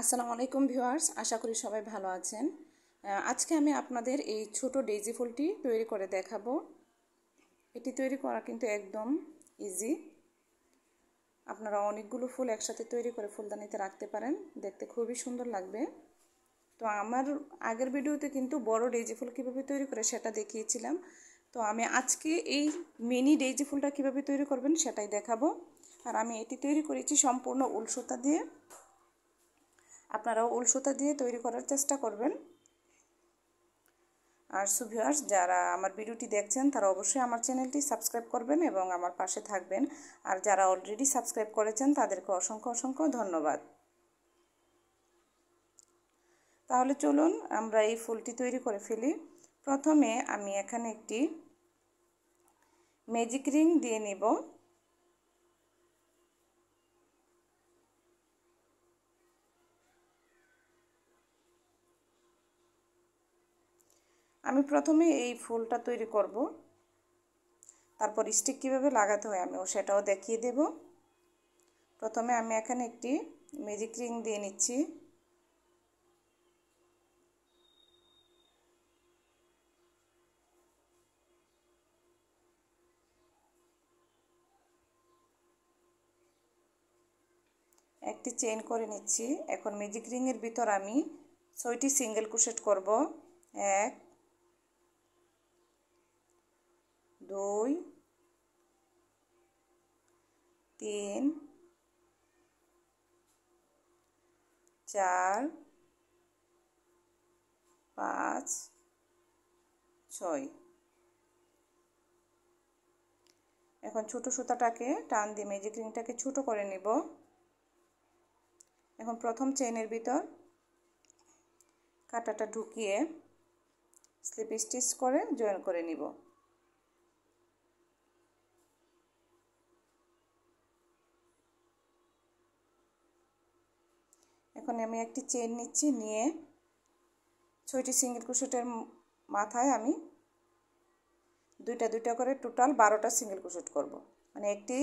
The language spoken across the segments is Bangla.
আসসালামু আলাইকুম ভিউয়ার্স আশা করি সবাই ভালো আছেন আজকে আমি আপনাদের এই ছোট ডেজি ফুলটি তৈরি করে দেখাবো এটি তৈরি করা কিন্তু একদম ইজি আপনারা অনেকগুলো ফুল একসাথে তৈরি করে ফুলদানিতে রাখতে পারেন দেখতে খুবই সুন্দর লাগবে তো আমার আগের ভিডিওতে কিন্তু বড় ডেজি ফুল কীভাবে তৈরি করে সেটা দেখিয়েছিলাম তো আমি আজকে এই মিনি ডেজি ফুলটা কীভাবে তৈরি করবেন সেটাই দেখাবো আর আমি এটি তৈরি করেছি সম্পূর্ণ উলসতা দিয়ে আপনারাও উল সুতা দিয়ে তৈরি করার চেষ্টা করবেন আর সুভিয়ার্স যারা আমার ভিডিওটি দেখছেন তারা অবশ্যই আমার চ্যানেলটি সাবস্ক্রাইব করবেন এবং আমার পাশে থাকবেন আর যারা অলরেডি সাবস্ক্রাইব করেছেন তাদেরকে অসংখ্য অসংখ্য ধন্যবাদ তাহলে চলুন আমরা এই ফুলটি তৈরি করে ফেলি প্রথমে আমি এখানে একটি ম্যাজিক রিং দিয়ে নেব আমি প্রথমে এই ফুলটা তৈরি করব তারপর স্টিক কীভাবে লাগাতে হয় আমি সেটাও দেখিয়ে দেব প্রথমে আমি এখানে একটি ম্যাজিক রিং দিয়ে নিচ্ছি একটি চেইন করে নিচ্ছি এখন ম্যাজিক রিংয়ের ভিতর আমি ছয়টি সিঙ্গেল কুশেট করব এক দুই তিন চার পাঁচ ছয় এখন ছোট সুতাটাকে টান দিয়ে ম্যাজিক রিংটাকে ছোট করে নিব এখন প্রথম চেনের ভিতর কাটাটা ঢুকিয়ে স্লিপ স্টিচ করে জয়েন করে নিব এখানে আমি একটি চেন নিচ্ছি নিয়ে ছয়টি সিঙ্গেল ক্রোশেটের মাথায় আমি দুইটা দুইটা করে টোটাল বারোটা সিঙ্গেল ক্রোশেট করব মানে একটি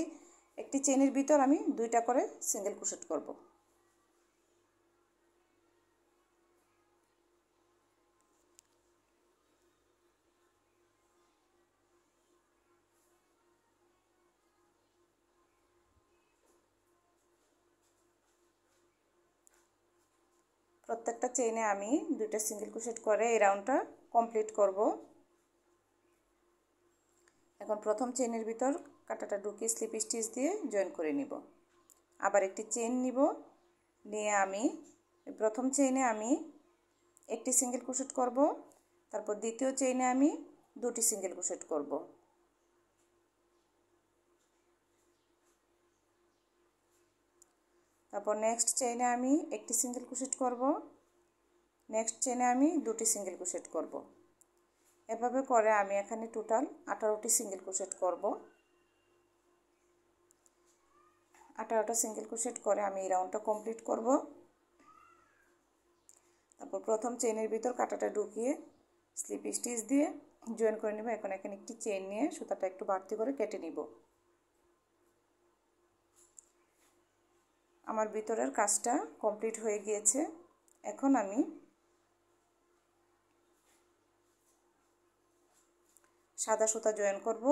একটি চেনের ভিতর আমি দুইটা করে সিঙ্গেল ক্রোশেট করব প্রত্যেকটা চেইনে আমি দুইটা সিঙ্গেল ক্রোশেট করে এই রাউন্ডটা কমপ্লিট করব এখন প্রথম চেনের ভিতর কাটাটা ঢুকিয়ে স্লিপ স্টিচ দিয়ে জয়েন করে নিব আবার একটি চেইন নিব নিয়ে আমি প্রথম চেইনে আমি একটি সিঙ্গেল ক্রোশেট করব তারপর দ্বিতীয় চেইনে আমি দুটি সিঙ্গেল ক্রোশেট করব তারপর নেক্সট চেইনে আমি একটি সিঙ্গেল কুশেট করব নেক্সট চেইনে আমি দুটি সিঙ্গেল কুশেট করব এভাবে করে আমি এখানে টোটাল আঠারোটি সিঙ্গেল কুশেট করব আঠারোটা সিঙ্গেল কুশেট করে আমি এই রাউন্ডটা কমপ্লিট করব তারপর প্রথম চেইনের ভিতর কাটাটা ঢুকিয়ে স্লিপ স্টিচ দিয়ে জয়েন করে নেব এখন এখানে একটি চেন নিয়ে সুতাটা একটু বাড়তি করে কেটে নিব আমার ভিতরের কাজটা কমপ্লিট হয়ে গিয়েছে এখন আমি সাদা সুতা জয়েন করব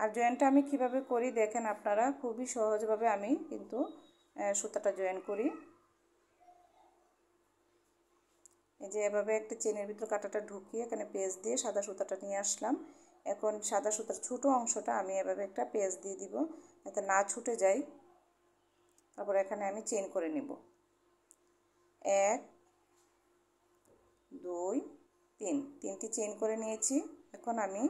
আর জয়েনটা আমি কিভাবে করি দেখেন আপনারা খুবই সহজভাবে আমি কিন্তু সুতাটা জয়েন করি এই যে এভাবে একটা চেনের ভিতর কাটাটা ঢুকিয়ে এখানে পেজ দিয়ে সাদা সুতাটা নিয়ে আসলাম এখন সাদা সুতার ছোটো অংশটা আমি এভাবে একটা পেজ দিয়ে দিব যাতে না ছুটে যায় তারপর এখানে আমি চেন করে নেব এক দুই তিন তিনটি চেন করে নিয়েছি এখন আমি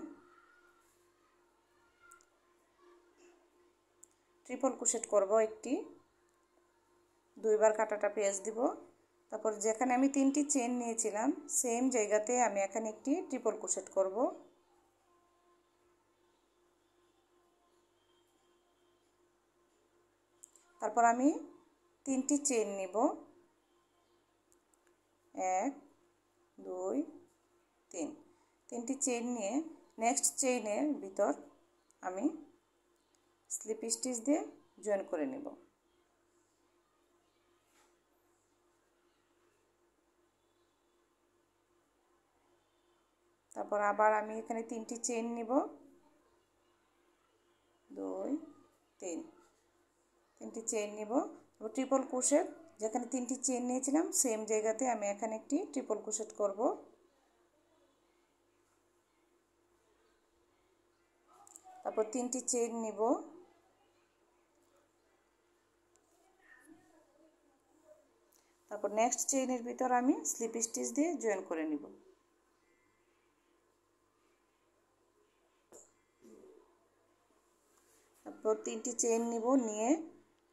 ট্রিপল কুশেট করব একটি দুইবার কাটাটা পেঁয়াজ দিব তারপর যেখানে আমি তিনটি চেন নিয়েছিলাম সেম জায়গাতে আমি এখানে একটি ট্রিপল কুশেট করব তারপর আমি তিনটি চেন নিব এক দুই তিন তিনটি চেন নিয়ে নেক্সট চেইনের ভিতর আমি স্লিপ স্টিচ দিয়ে জয়েন করে নেব তারপর আবার আমি এখানে তিনটি চেন নিব দুই তিন তিনটি চেন নেব ট্রিপল ক্রোশেট যেখানে তিনটি চেন নিয়েছিলাম সেম জায়গাতে আমি এখানে একটি ট্রিপল ক্রোশেট করব তারপর তিনটি চেন নিব তারপর নেক্সট চেইনের ভিতর আমি স্লিপ স্টিচ দিয়ে জয়েন করে নিব তারপর তিনটি চেইন নিব নিয়ে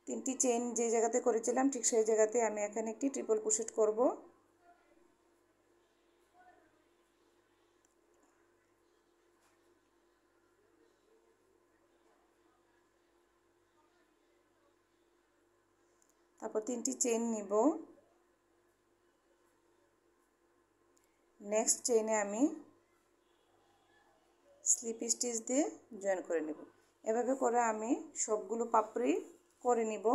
তিনটি চেন যে জায়গাতে করেছিলাম ঠিক সেই জায়গাতে আমি এখানে একটি ট্রিপল ক্রোশেট করব তারপর তিনটি চেন নিব নেক্সট চেইনে আমি স্লিপ স্টিচ দিয়ে জয়েন করে নেব এভাবে করে আমি সবগুলো পাপড়ি করে নিব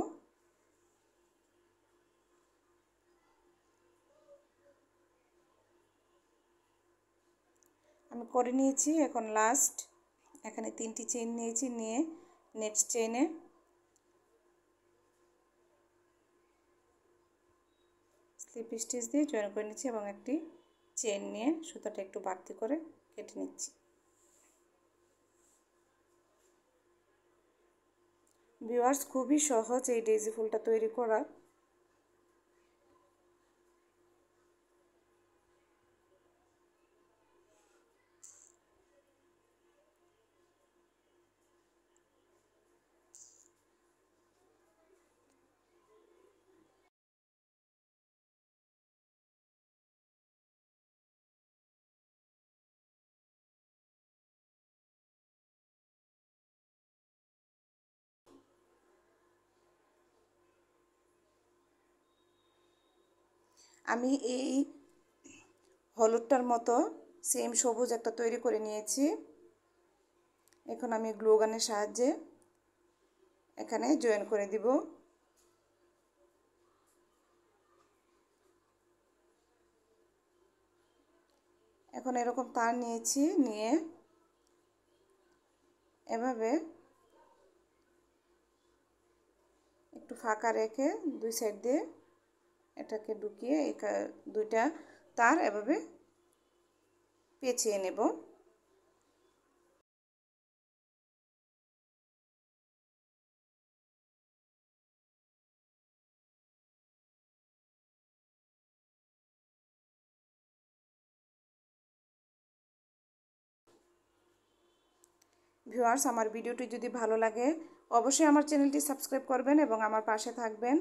আমি করে নিয়েছি এখন লাস্ট এখানে তিনটি চেন নিয়েছি নিয়ে নেক্সট চেনে স্লিপ স্টিচ দিয়ে জয়েন করে নিচ্ছি এবং একটি চেন নিয়ে সুতাটা একটু বাড়তি করে কেটে নিচ্ছি ভিউয়ার্স খুবই সহজ এই ডেজি ফুলটা তৈরি করা আমি এই হলুদটার মতো সেম সবুজ একটা তৈরি করে নিয়েছি এখন আমি গ্লোগানের সাহায্যে এখানে জয়েন করে দিব এখন এরকম তার নিয়েছি নিয়ে এভাবে একটু ফাঁকা রেখে দুই সাইড দিয়ে এটাকে ঢুকিয়ে দুইটা তার এভাবে পেঁচিয়ে নেব ভিউয়ার্স আমার ভিডিওটি যদি ভালো লাগে অবশ্যই আমার চ্যানেলটি সাবস্ক্রাইব করবেন এবং আমার পাশে থাকবেন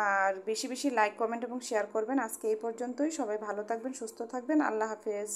আর বেশি বেশি লাইক কমেন্ট এবং শেয়ার করবেন আজকে এই পর্যন্তই সবাই ভালো থাকবেন সুস্থ থাকবেন আল্লাহ হাফেজ